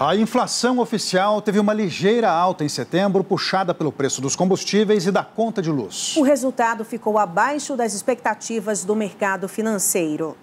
A inflação oficial teve uma ligeira alta em setembro, puxada pelo preço dos combustíveis e da conta de luz. O resultado ficou abaixo das expectativas do mercado financeiro.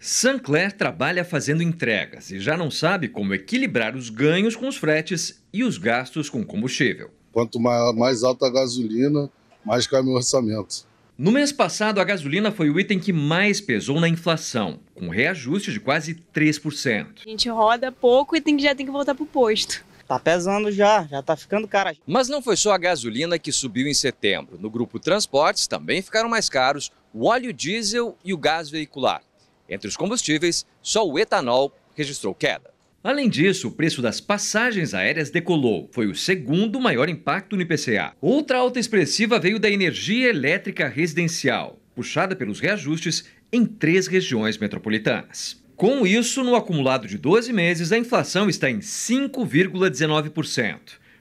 Sancler trabalha fazendo entregas e já não sabe como equilibrar os ganhos com os fretes e os gastos com combustível. Quanto mais alta a gasolina, mais cai meu orçamento. No mês passado, a gasolina foi o item que mais pesou na inflação, com reajuste de quase 3%. A gente roda pouco e tem que, já tem que voltar para o posto. Tá pesando já, já tá ficando cara. Mas não foi só a gasolina que subiu em setembro. No grupo transportes também ficaram mais caros o óleo diesel e o gás veicular. Entre os combustíveis, só o etanol registrou queda. Além disso, o preço das passagens aéreas decolou. Foi o segundo maior impacto no IPCA. Outra alta expressiva veio da energia elétrica residencial, puxada pelos reajustes em três regiões metropolitanas. Com isso, no acumulado de 12 meses, a inflação está em 5,19%.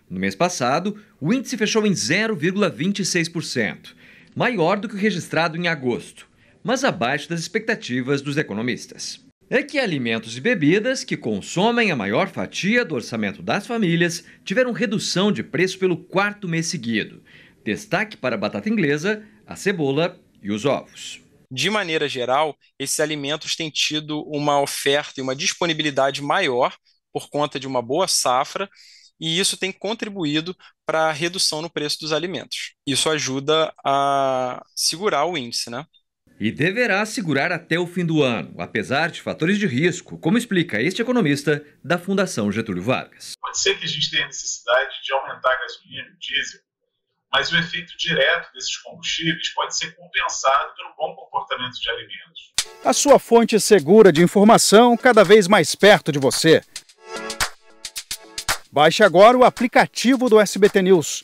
No mês passado, o índice fechou em 0,26%, maior do que o registrado em agosto, mas abaixo das expectativas dos economistas é que alimentos e bebidas que consomem a maior fatia do orçamento das famílias tiveram redução de preço pelo quarto mês seguido. Destaque para a batata inglesa, a cebola e os ovos. De maneira geral, esses alimentos têm tido uma oferta e uma disponibilidade maior por conta de uma boa safra, e isso tem contribuído para a redução no preço dos alimentos. Isso ajuda a segurar o índice, né? e deverá segurar até o fim do ano, apesar de fatores de risco, como explica este economista da Fundação Getúlio Vargas. Pode ser que a gente tenha necessidade de aumentar a gasolina, o diesel, mas o efeito direto desses combustíveis pode ser compensado pelo bom comportamento de alimentos. A sua fonte segura de informação cada vez mais perto de você. Baixe agora o aplicativo do SBT News.